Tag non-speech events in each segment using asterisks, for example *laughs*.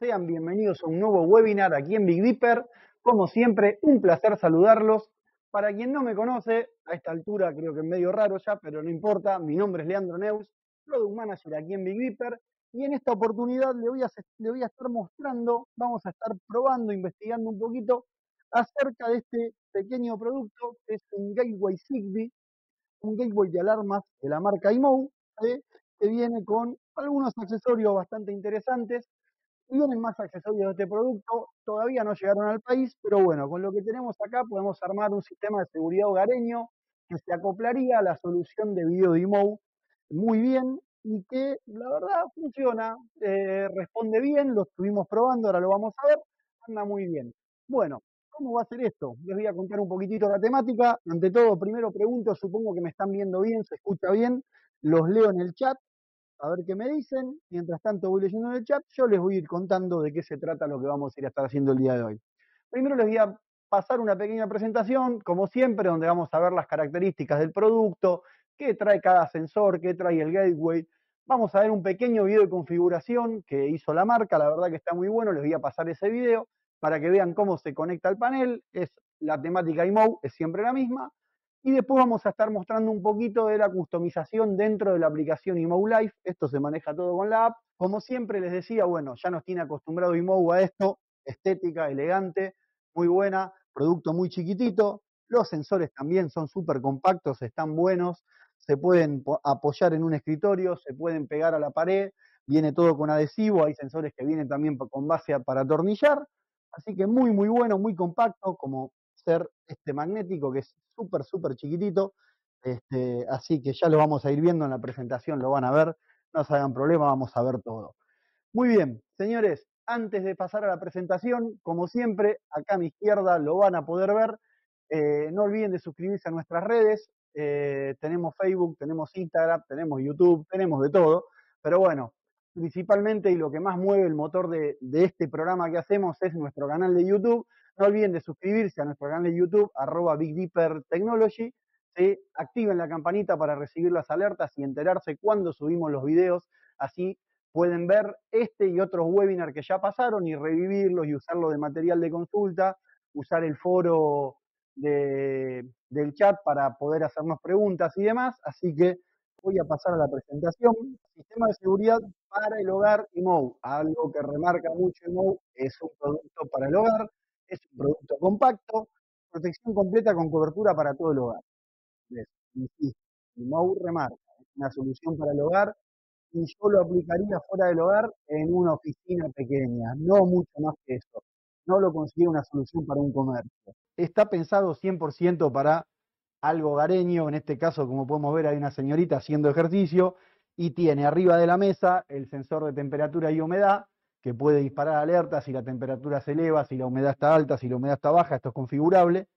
sean bienvenidos a un nuevo webinar aquí en Big Dipper. Como siempre, un placer saludarlos. Para quien no me conoce, a esta altura creo que es medio raro ya, pero no importa, mi nombre es Leandro Neus, Product Manager aquí en Big Dipper, y en esta oportunidad le voy, a, estar mostrando, vamos a estar probando, investigando un poquito acerca de este pequeño producto, que es un Gateway Zigbee, un Gateway de alarmas de la marca IMO, ¿eh? que viene con algunos accesorios bastante interesantes vienen más accesorios de este producto, todavía no llegaron al país, pero bueno, con lo que tenemos acá podemos armar un sistema de seguridad hogareño que se acoplaría a la solución de Videodimo, muy bien y que la verdad funciona, eh, responde bien, lo estuvimos probando, ahora lo vamos a ver, anda muy bien. Bueno, ¿cómo va a ser esto? Les voy a contar un poquitito la temática. Ante todo, primero pregunto, supongo que me están viendo bien, se escucha bien, los leo en el chat a ver qué me dicen. Mientras tanto voy leyendo en el chat, yo les voy a ir contando de qué se trata lo que vamos a ir a estar haciendo el día de hoy. Primero les voy a pasar una pequeña presentación, como siempre, donde vamos a ver las características del producto, qué trae cada sensor, qué trae el gateway. Vamos a ver un pequeño video de configuración que hizo la marca, la verdad que está muy bueno, les voy a pasar ese video para que vean cómo se conecta el panel. Es la temática IMO, es siempre la misma. Y después vamos a estar mostrando un poquito de la customización dentro de la aplicación Imo Life. Esto se maneja todo con la app. Como siempre les decía, bueno, ya nos tiene acostumbrado Imo a esto. Estética, elegante, muy buena, producto muy chiquitito. Los sensores también son súper compactos, están buenos. Se pueden apoyar en un escritorio, se pueden pegar a la pared. Viene todo con adhesivo. Hay sensores que vienen también con base para atornillar. Así que muy, muy bueno, muy compacto, como ser este magnético que es súper, súper chiquitito. Este, así que ya lo vamos a ir viendo en la presentación, lo van a ver, no se hagan problema, vamos a ver todo. Muy bien, señores, antes de pasar a la presentación, como siempre, acá a mi izquierda lo van a poder ver. Eh, no olviden de suscribirse a nuestras redes. Eh, tenemos Facebook, tenemos Instagram, tenemos YouTube, tenemos de todo. Pero bueno, principalmente y lo que más mueve el motor de este programa que hacemos es nuestro canal de YouTube, no olviden de suscribirse a nuestro canal de YouTube, arroba Big Activen la campanita para recibir las alertas y enterarse cuando subimos los videos. Así pueden ver este y otros webinars que ya pasaron y revivirlos y usarlo de material de consulta, usar el foro del chat para poder hacernos preguntas y demás. Así que voy a pasar a la presentación. Sistema de seguridad para el hogar MOU. Algo que remarca mucho MOU es un producto para el hogar. Es un producto compacto, protección completa con cobertura para todo el hogar. Insisto, insisto, aburre remarca, es una solución para el hogar y yo lo aplicaría fuera del hogar en una oficina pequeña, no mucho más que eso. No lo considero una solución para un comercio. Está pensado 100% para algo hogareño, en este caso, como podemos ver, hay una señorita haciendo ejercicio y tiene arriba de la mesa el sensor de temperatura y humedad que puede disparar alertas si la temperatura se eleva, si la humedad está alta, si la humedad está baja, esto es configurable.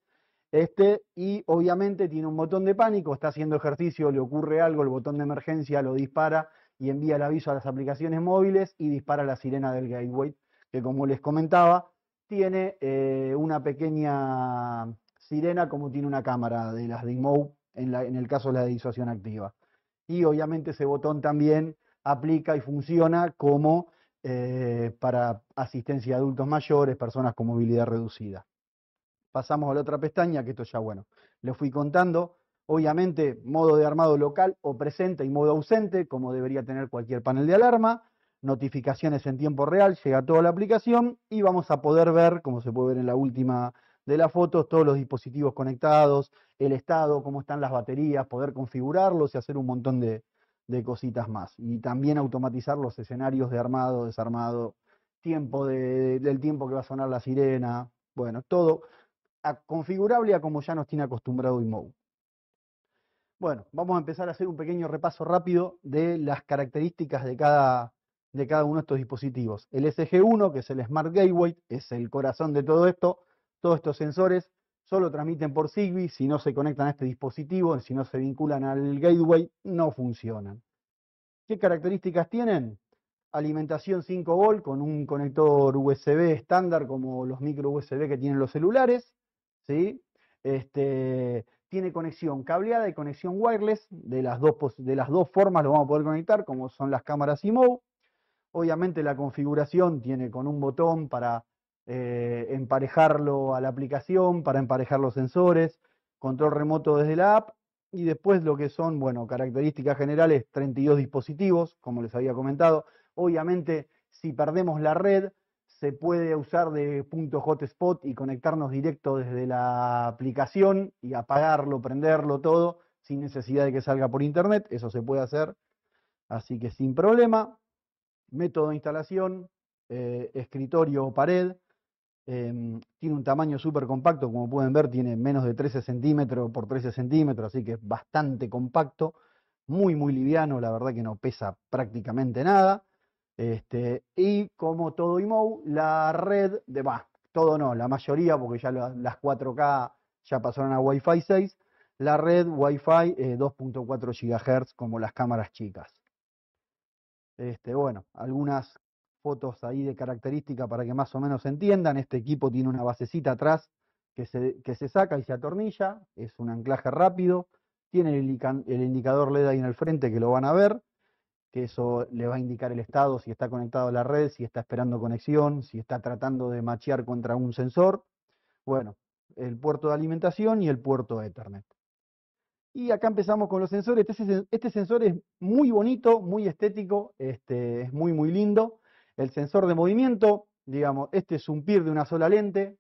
Este, y obviamente tiene un botón de pánico, está haciendo ejercicio, le ocurre algo, el botón de emergencia lo dispara y envía el aviso a las aplicaciones móviles y dispara la sirena del gateway, que como les comentaba, tiene eh, una pequeña sirena como tiene una cámara de las DIMO en, en el caso de la disuasión activa. Y obviamente ese botón también aplica y funciona como eh, para asistencia a adultos mayores, personas con movilidad reducida. Pasamos a la otra pestaña, que esto ya, bueno, les fui contando. Obviamente, modo de armado local o presente y modo ausente, como debería tener cualquier panel de alarma. Notificaciones en tiempo real, llega toda la aplicación y vamos a poder ver, como se puede ver en la última de las fotos, todos los dispositivos conectados, el estado, cómo están las baterías, poder configurarlos y hacer un montón de, de cositas más. Y también automatizar los escenarios de armado, desarmado, tiempo de, del tiempo que va a sonar la sirena, bueno, todo configurable a como ya nos tiene acostumbrado IMO. Bueno, vamos a empezar a hacer un pequeño repaso rápido de las características de cada, de cada uno de estos dispositivos. El SG1, que es el Smart Gateway, es el corazón de todo esto, todos estos sensores solo transmiten por Zigbee, si no se conectan a este dispositivo, si no se vinculan al gateway, no funcionan. ¿Qué características tienen? Alimentación 5 v con un conector USB estándar como los micro USB que tienen los celulares. ¿sí? Este, tiene conexión cableada y conexión wireless. De las, dos, de las dos formas lo vamos a poder conectar, como son las cámaras IMO. Obviamente la configuración tiene con un botón para eh, emparejarlo a la aplicación para emparejar los sensores, control remoto desde la app y después lo que son, bueno, características generales, 32 dispositivos, como les había comentado. Obviamente, si perdemos la red, se puede usar de punto hotspot y conectarnos directo desde la aplicación y apagarlo, prenderlo todo, sin necesidad de que salga por internet. Eso se puede hacer, así que sin problema. Método de instalación, eh, escritorio o pared, Em, tiene un tamaño súper compacto, como pueden ver, tiene menos de 13 centímetros por 13 centímetros, así que es bastante compacto, muy, muy liviano, la verdad que no pesa prácticamente nada. Este, y como todo IMO, la red de, más, todo no, la mayoría, porque ya las 4K ya pasaron a Wi-Fi 6, la red Wi-Fi 2.4 eh, GHz como las cámaras chicas. Este, bueno, algunas fotos ahí de característica para que más o menos se entiendan. Este equipo tiene una basecita atrás que se, saca y se atornilla, es un anclaje rápido, tiene el, indicador LED ahí en el frente que lo van a ver, que eso le va a indicar el estado, si está conectado a la red, si está esperando conexión, si está tratando de machear contra un sensor. Bueno, el puerto de alimentación y el puerto de Ethernet. Y acá empezamos con los sensores. Este, este sensor es muy bonito, muy estético, este, es muy, muy lindo. El sensor de movimiento, digamos, este es un PIR de una sola lente,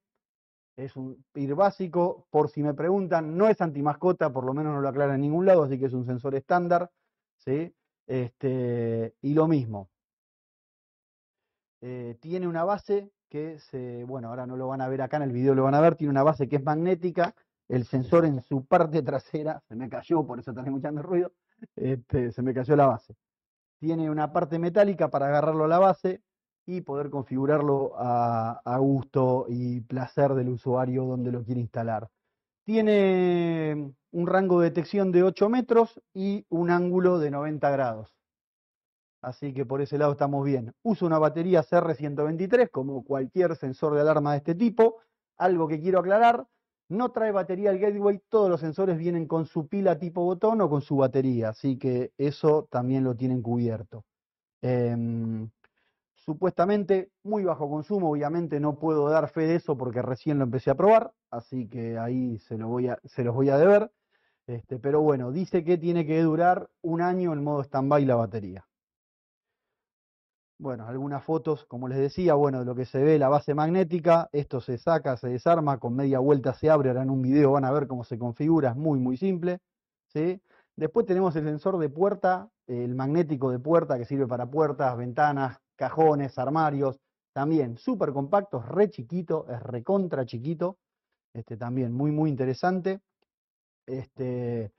es un PIR básico, por si me preguntan, no es antimascota, por lo menos no lo aclara en ningún lado, así que es un sensor estándar, ¿sí? Este, y lo mismo. Eh, tiene una base que se, bueno, ahora no lo van a ver acá en el video, lo van a ver, tiene una base que es magnética, el sensor en su parte trasera, se me cayó, por eso está mucho ruido, este, se me cayó la base tiene una parte metálica para agarrarlo a la base y poder configurarlo a, gusto y placer del usuario donde lo quiere instalar. Tiene un rango de detección de 8 metros y un ángulo de 90 grados. Así que por ese lado estamos bien. Usa una batería CR123 como cualquier sensor de alarma de este tipo. Algo que quiero aclarar, no trae batería el gateway, todos los sensores vienen con su pila tipo botón o con su batería, así que eso también lo tienen cubierto. Em, supuestamente muy bajo consumo, obviamente no puedo dar fe de eso porque recién lo empecé a probar, así que ahí se, lo voy a, se los voy a deber. Este, pero bueno, dice que tiene que durar un año el modo stand-by la batería bueno, algunas fotos, como les decía, bueno, de lo que se ve la base magnética, esto se saca, se desarma, con media vuelta se abre, Ahora en un video, van a ver cómo se configura, es muy, muy simple, ¿sí? Después tenemos el sensor de puerta, el magnético de puerta que sirve para puertas, ventanas, cajones, armarios, también súper compacto, re chiquito, es recontra chiquito, este, también muy, muy interesante. Este,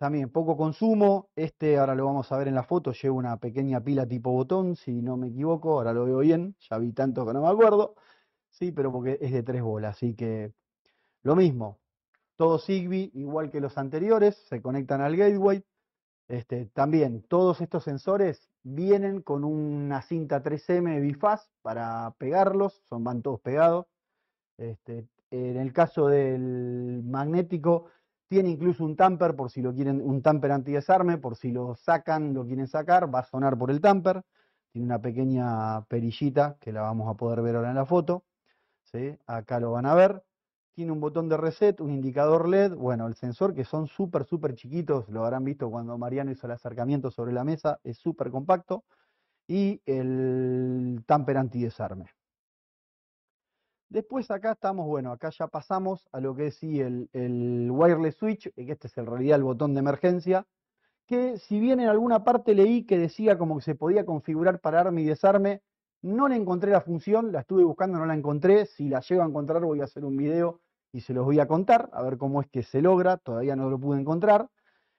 también poco consumo. Este ahora lo vamos a ver en la foto. Lleva una pequeña pila tipo botón, si no me equivoco. Ahora lo veo bien. Ya vi tanto que no me acuerdo. Sí, pero porque es de tres bolas. Así que lo mismo. Todo Zigbee, igual que los anteriores, se conectan al gateway. Este, también todos estos sensores vienen con una cinta 3M bifaz para pegarlos. Son, van todos pegados. Este, en el caso del magnético tiene incluso un tamper por si lo quieren, un tamper antidesarme, por si lo sacan, lo quieren sacar, va a sonar por el tamper. Tiene una pequeña perillita que la vamos a poder ver ahora en la foto. ¿sí? Acá lo van a ver. Tiene un botón de reset, un indicador LED, bueno, el sensor que son súper, súper chiquitos, lo habrán visto cuando Mariano hizo el acercamiento sobre la mesa, es súper compacto. Y el tamper antidesarme. Después acá estamos, bueno, acá ya pasamos a lo que es sí, el, wireless switch, eh, que este es en realidad el botón de emergencia, que si bien en alguna parte leí que decía como que se podía configurar para arme y desarme, no le encontré la función, la estuve buscando, no la encontré, si la llego a encontrar voy a hacer un video y se los voy a contar, a ver cómo es que se logra, todavía no lo pude encontrar,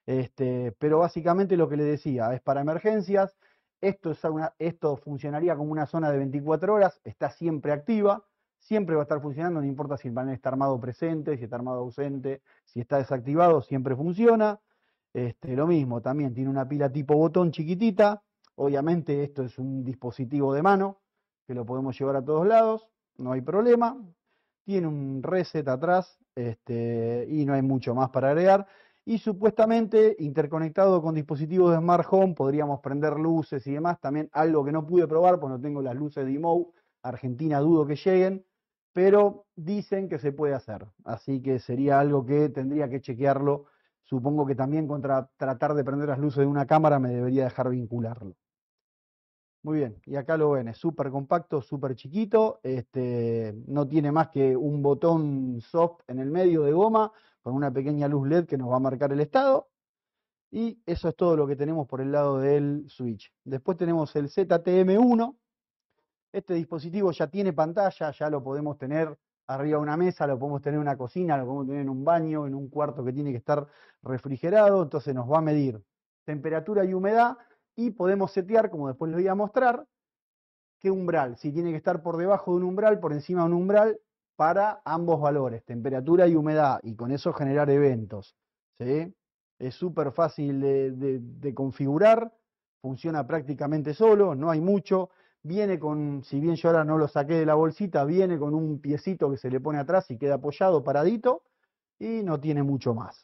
este, pero básicamente lo que le decía es para emergencias, esto, es esto funcionaría como una zona de 24 horas, está siempre activa, siempre va a estar funcionando, no importa si el panel está armado presente, si está armado ausente, si está desactivado, siempre funciona. Este, lo mismo, también tiene una pila tipo botón chiquitita. Obviamente esto es un dispositivo de mano que lo podemos llevar a todos lados, no hay problema. Tiene un reset atrás este, y no hay mucho más para agregar. Y supuestamente interconectado con dispositivos de Smart Home, podríamos prender luces y demás. También algo que no pude probar, pues no tengo las luces de Argentina dudo que lleguen, pero dicen que se puede hacer. Así que sería algo que tendría que chequearlo. Supongo que también contra tratar de prender las luces de una cámara me debería dejar vincularlo. Muy bien, y acá lo ven, es súper compacto, súper chiquito, este, no tiene más que un botón soft en el medio de goma con una pequeña luz LED que nos va a marcar el estado. Y eso es todo lo que tenemos por el lado del switch. Después tenemos el ZTM1, este dispositivo ya tiene pantalla, ya lo podemos tener arriba de una mesa, lo podemos tener en una cocina, lo podemos tener en un baño, en un cuarto que tiene que estar refrigerado, entonces nos va a medir temperatura y humedad y podemos setear, como después les voy a mostrar, qué umbral, si tiene que estar por debajo de un umbral, por encima de un umbral, para ambos valores, temperatura y humedad, y con eso generar eventos. Es súper fácil de configurar, funciona prácticamente solo, no hay mucho, viene con, si bien yo ahora no lo saqué de la bolsita, viene con un piecito que se le pone atrás y queda apoyado, paradito, y no tiene mucho más.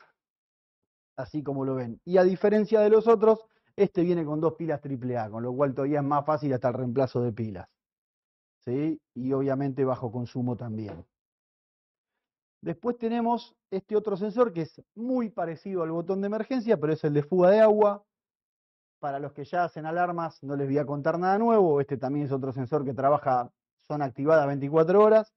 Así como lo ven. Y a diferencia de los otros, este viene con dos pilas AAA, con lo cual todavía es más fácil hasta el reemplazo de pilas. ¿Sí? Y obviamente bajo consumo también. Después tenemos este otro sensor que es muy parecido al botón de emergencia, pero es el de fuga de agua, para los que ya hacen alarmas, no les voy a contar nada nuevo. Este también es otro sensor que trabaja son activada 24 horas.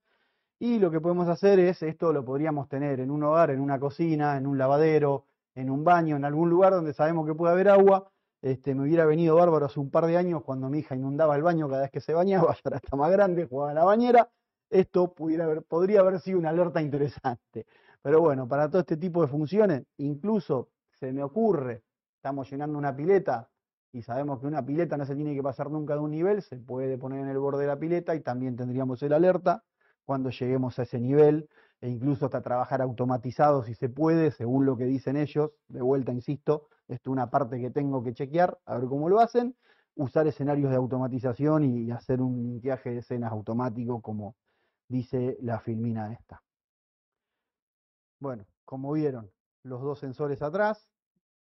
Y lo que podemos hacer es, esto lo podríamos tener en un hogar, en una cocina, en un lavadero, en un baño, en algún lugar donde sabemos que puede haber agua. Este, me hubiera venido bárbaro hace un par de años cuando mi hija inundaba el baño cada vez que se bañaba, *laughs* ya está más grande, jugaba en la bañera. Esto pudiera podría haber sido una alerta interesante. Pero bueno, para todo este tipo de funciones, incluso se me ocurre, estamos llenando una pileta, y sabemos que una pileta no se tiene que pasar nunca de un nivel, se puede poner en el borde de la pileta y también tendríamos el alerta cuando lleguemos a ese nivel e incluso hasta trabajar automatizado si se puede, según lo que dicen ellos. De vuelta, insisto, esto es una parte que tengo que chequear, a ver cómo lo hacen. Usar escenarios de automatización y hacer un limpiaje de escenas automático, como dice la filmina esta. Bueno, como vieron, los dos sensores atrás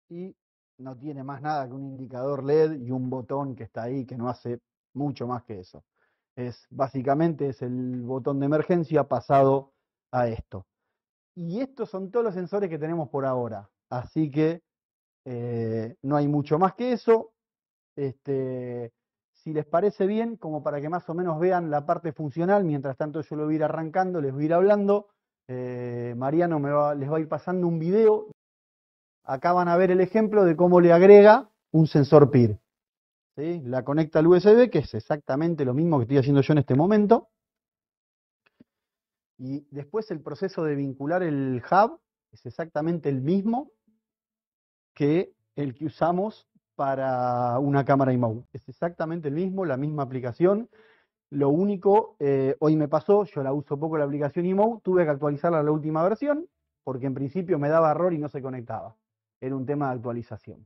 y no tiene más nada que un indicador LED y un botón que está ahí que no hace mucho más que eso. Es básicamente es el botón de emergencia pasado a esto. Y estos son todos los sensores que tenemos por ahora. Así que eh, no hay mucho más que eso. Este, si les parece bien, como para que más o menos vean la parte funcional, mientras tanto yo lo voy a ir arrancando, les voy a ir hablando. Eh, Mariano me les va a ir pasando un video Acá van a ver el ejemplo de cómo le agrega un sensor PIR. La conecta al USB, que es exactamente lo mismo que estoy haciendo yo en este momento. Y después el proceso de vincular el hub es exactamente el mismo que el que usamos para una cámara IMAU. Es exactamente el mismo, la misma aplicación. Lo único, eh, hoy me pasó, yo la uso poco la aplicación IMAU, tuve que actualizarla a la última versión porque en principio me daba error y no se conectaba era un tema de actualización.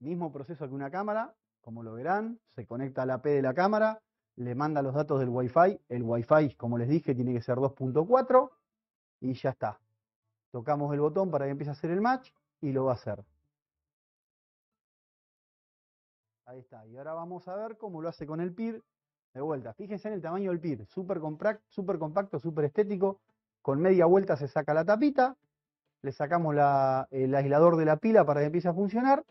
Mismo proceso que una cámara, como lo verán, se conecta a la P de la cámara, le manda los datos del Wi-Fi, el Wi-Fi, como les dije, tiene que ser 2.4 y ya está. Tocamos el botón para que empiece a hacer el match y lo va a hacer. Ahí está. Y ahora vamos a ver cómo lo hace con el PIR. De vuelta, fíjense en el tamaño del PIR. Súper compacto, súper estético. Con media vuelta se saca la tapita le sacamos el aislador de la pila para que empiece a funcionar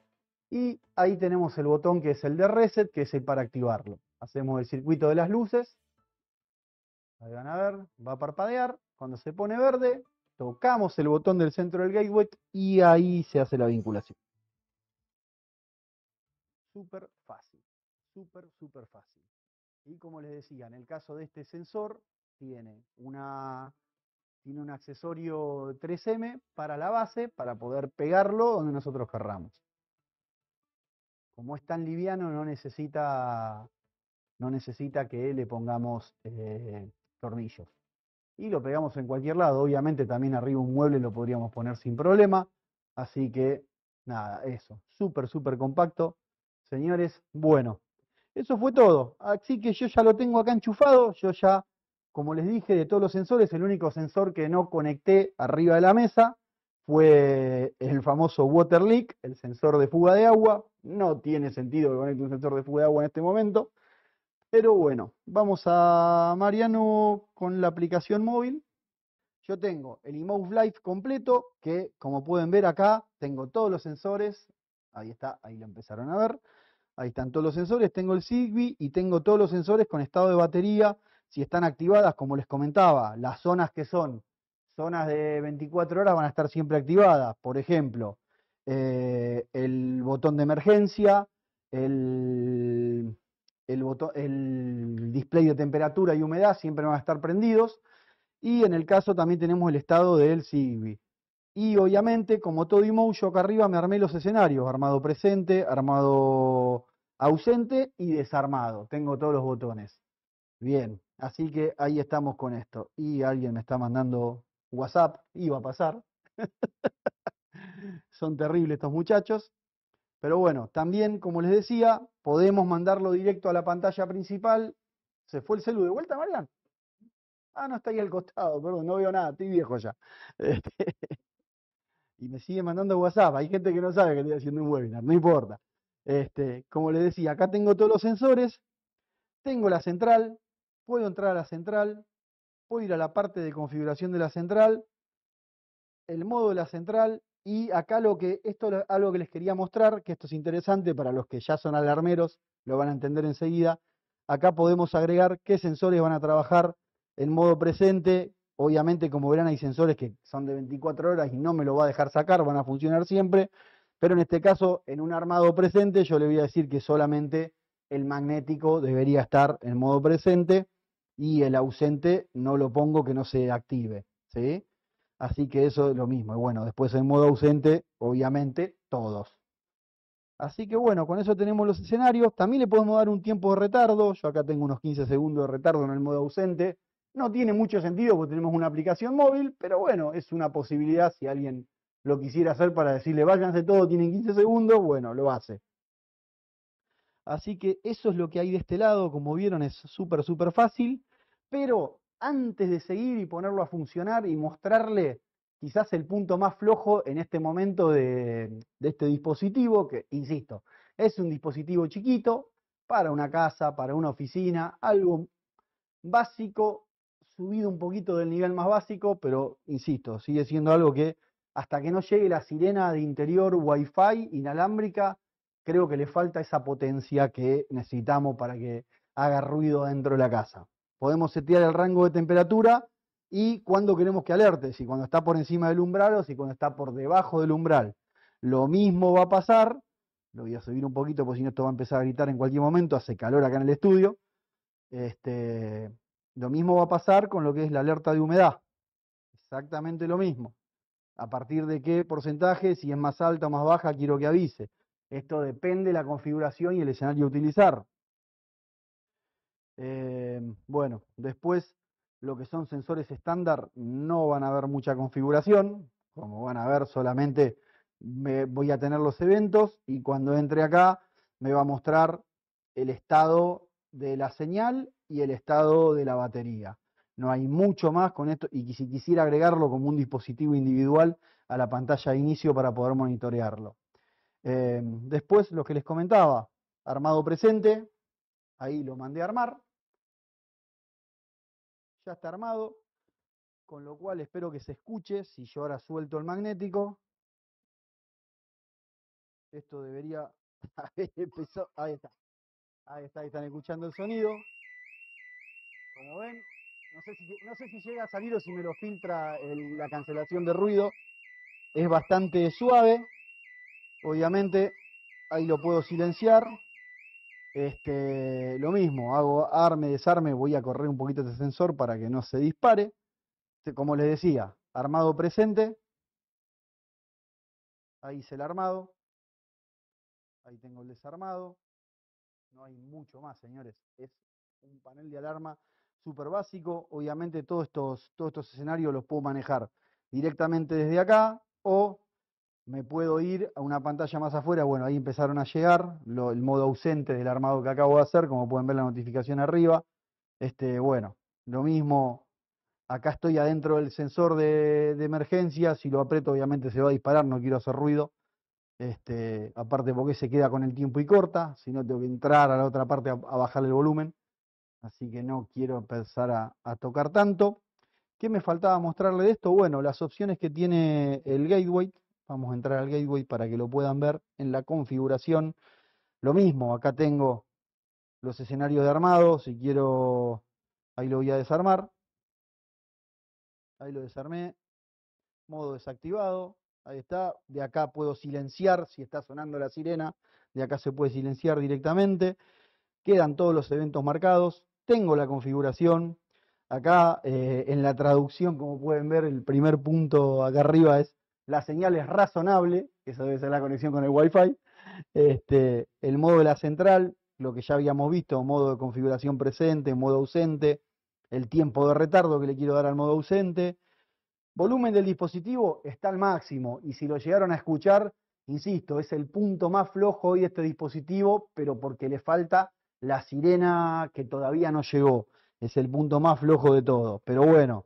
y ahí tenemos el botón que es el de reset, que es el para activarlo. Hacemos el circuito de las luces, ahí van a ver, va a parpadear, cuando se pone verde, tocamos el botón del centro del gateway y ahí se hace la vinculación. Súper fácil, súper, súper fácil. Y como les decía, en el caso de este sensor, tiene una tiene un accesorio 3M para la base, para poder pegarlo donde nosotros querramos. Como es tan liviano, no necesita, no necesita que le pongamos eh, tornillos. Y lo pegamos en cualquier lado. Obviamente también arriba un mueble lo podríamos poner sin problema. Así que, nada, eso. Súper, súper compacto. Señores, bueno, eso fue todo. Así que yo ya lo tengo acá enchufado. Yo ya como les dije, de todos los sensores, el único sensor que no conecté arriba de la mesa fue el famoso water leak, el sensor de fuga de agua. No tiene sentido que conecte un sensor de fuga de agua en este momento. Pero bueno, vamos a Mariano con la aplicación móvil. Yo tengo el Emote Life completo, que como pueden ver acá, tengo todos los sensores. Ahí está, ahí lo empezaron a ver. Ahí están todos los sensores. Tengo el Zigbee y tengo todos los sensores con estado de batería, si están activadas, como les comentaba, las zonas que son zonas de 24 horas van a estar siempre activadas. Por ejemplo, eh, el botón de emergencia, el, el, el display de temperatura y humedad siempre van a estar prendidos. Y en el caso también tenemos el estado del Zigbee. Y obviamente, como todo IMO, yo acá arriba me armé los escenarios, armado presente, armado ausente y desarmado. Tengo todos los botones. Bien, Así que ahí estamos con esto. Y alguien me está mandando WhatsApp, iba a pasar. *laughs* Son terribles estos muchachos. Pero bueno, también, como les decía, podemos mandarlo directo a la pantalla principal. ¿Se fue el celular. de vuelta, Marian? Ah, no, está ahí al costado, perdón, no veo nada, estoy viejo ya. *laughs* Este, y me sigue mandando WhatsApp. Hay gente que no sabe que estoy haciendo un webinar, no importa. Este, como les decía, acá tengo todos los sensores, tengo la central, puedo entrar a la central, puedo ir a la parte de configuración de la central, el modo de la central, y acá lo que, esto es algo que les quería mostrar, que esto es interesante para los que ya son alarmeros, lo van a entender enseguida. Acá podemos agregar qué sensores van a trabajar en modo presente. Obviamente, como verán, hay sensores que son de 24 horas y no me lo va a dejar sacar, van a funcionar siempre. Pero en este caso, en un armado presente, yo le voy a decir que solamente el magnético debería estar en modo presente y el ausente no lo pongo que no se active, ¿sí? Así que eso es lo mismo. Y bueno, después en modo ausente, obviamente, todos. Así que bueno, con eso tenemos los escenarios. También le podemos dar un tiempo de retardo. Yo acá tengo unos 15 segundos de retardo en el modo ausente. No tiene mucho sentido porque tenemos una aplicación móvil, pero bueno, es una posibilidad si alguien lo quisiera hacer para decirle váyanse todo, tienen 15 segundos, bueno, lo hace. Así que eso es lo que hay de este lado, como vieron es súper, súper fácil. Pero antes de seguir y ponerlo a funcionar y mostrarle quizás el punto más flojo en este momento de, este dispositivo, que, insisto, es un dispositivo chiquito para una casa, para una oficina, algo básico, subido un poquito del nivel más básico, pero insisto, sigue siendo algo que hasta que no llegue la sirena de interior wifi inalámbrica, creo que le falta esa potencia que necesitamos para que haga ruido dentro de la casa podemos setear el rango de temperatura y cuándo queremos que alerte, si cuando está por encima del umbral o si cuando está por debajo del umbral. Lo mismo va a pasar, lo voy a subir un poquito porque si no esto va a empezar a gritar en cualquier momento, hace calor acá en el estudio. Este, lo mismo va a pasar con lo que es la alerta de humedad, exactamente lo mismo. A partir de qué porcentaje, si es más alta o más baja, quiero que avise. Esto depende de la configuración y el escenario a utilizar. Eh, bueno, después lo que son sensores estándar no van a haber mucha configuración, como van a ver solamente me, voy a tener los eventos y cuando entre acá me va a mostrar el estado de la señal y el estado de la batería. No hay mucho más con esto y si quisiera agregarlo como un dispositivo individual a la pantalla de inicio para poder monitorearlo. Eh, después, lo que les comentaba, armado presente, Ahí lo mandé a armar. Ya está armado, con lo cual espero que se escuche. Si yo ahora suelto el magnético, esto debería *laughs* Ahí está. Ahí está, ahí están escuchando el sonido. Como ven, no sé, si, llega a salir o si me lo filtra la cancelación de ruido. Es bastante suave. Obviamente, ahí lo puedo silenciar. Este, lo mismo, hago arme, desarme, voy a correr un poquito este sensor para que no se dispare. Como les decía, armado presente. Ahí hice el armado. Ahí tengo el desarmado. No hay mucho más, señores. Es un panel de alarma súper básico. Obviamente todos estos, todos estos escenarios los puedo manejar directamente desde acá o me puedo ir a una pantalla más afuera. Bueno, ahí empezaron a llegar el modo ausente del armado que acabo de hacer, como pueden ver la notificación arriba. Este, bueno, lo mismo, acá estoy adentro del sensor de, emergencia, si lo aprieto obviamente se va a disparar, no quiero hacer ruido. Este, aparte porque se queda con el tiempo y corta, si no tengo que entrar a la otra parte a, bajar el volumen. Así que no quiero empezar a, a tocar tanto. ¿Qué me faltaba mostrarle de esto? Bueno, las opciones que tiene el gateway Vamos a entrar al gateway para que lo puedan ver en la configuración. Lo mismo, acá tengo los escenarios de armado. Si quiero, ahí lo voy a desarmar. Ahí lo desarmé. Modo desactivado. Ahí está. De acá puedo silenciar si está sonando la sirena. De acá se puede silenciar directamente. Quedan todos los eventos marcados. Tengo la configuración. Acá eh, en la traducción, como pueden ver, el primer punto acá arriba es la señal es razonable, esa debe ser la conexión con el Wi-Fi, este, el modo de la central, lo que ya habíamos visto, modo de configuración presente, modo ausente, el tiempo de retardo que le quiero dar al modo ausente, volumen del dispositivo está al máximo y si lo llegaron a escuchar, insisto, es el punto más flojo hoy de este dispositivo, pero porque le falta la sirena que todavía no llegó, es el punto más flojo de todo, pero bueno,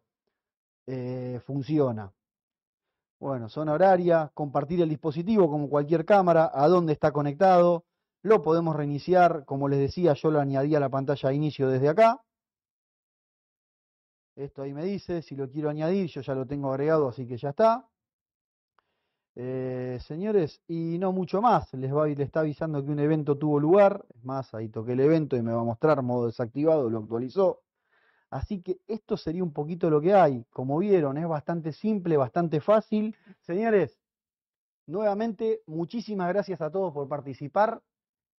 eh, funciona. Bueno, zona horaria, compartir el dispositivo como cualquier cámara, a dónde está conectado. Lo podemos reiniciar, como les decía, yo lo añadí a la pantalla de inicio desde acá. Esto ahí me dice, si lo quiero añadir, yo ya lo tengo agregado, así que ya está. Eh, señores, y no mucho más, les, va, les está avisando que un evento tuvo lugar, es más, ahí toqué el evento y me va a mostrar modo desactivado, lo actualizó. Así que esto sería un poquito lo que hay. Como vieron, es bastante simple, bastante fácil. Señores, nuevamente, muchísimas gracias a todos por participar.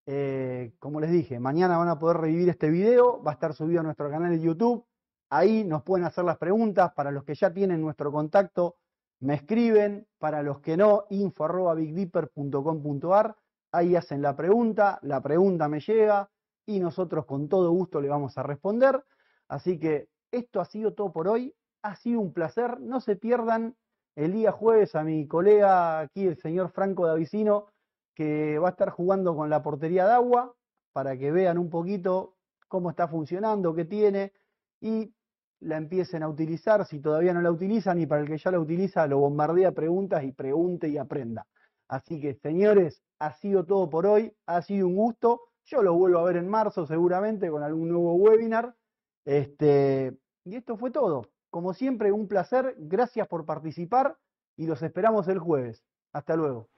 Eh, como les dije, mañana van a poder revivir este video, va a estar subido a nuestro canal de YouTube. Ahí nos pueden hacer las preguntas. Para los que ya tienen nuestro contacto, me escriben. Para los que no, info.bigdipper.com.ar. Ahí hacen la pregunta, la pregunta me llega y nosotros con todo gusto le vamos a responder. Así que esto ha sido todo por hoy. Ha sido un placer. No se pierdan el día jueves a mi colega aquí, el señor Franco Davicino, que va a estar jugando con la portería de agua para que vean un poquito cómo está funcionando, qué tiene y la empiecen a utilizar. Si todavía no la utilizan y para el que ya la utiliza, lo bombardea preguntas y pregunte y aprenda. Así que, señores, ha sido todo por hoy. Ha sido un gusto. Yo lo vuelvo a ver en marzo seguramente con algún nuevo webinar. Este, y esto fue todo. Como siempre, un placer. Gracias por participar y los esperamos el jueves. Hasta luego.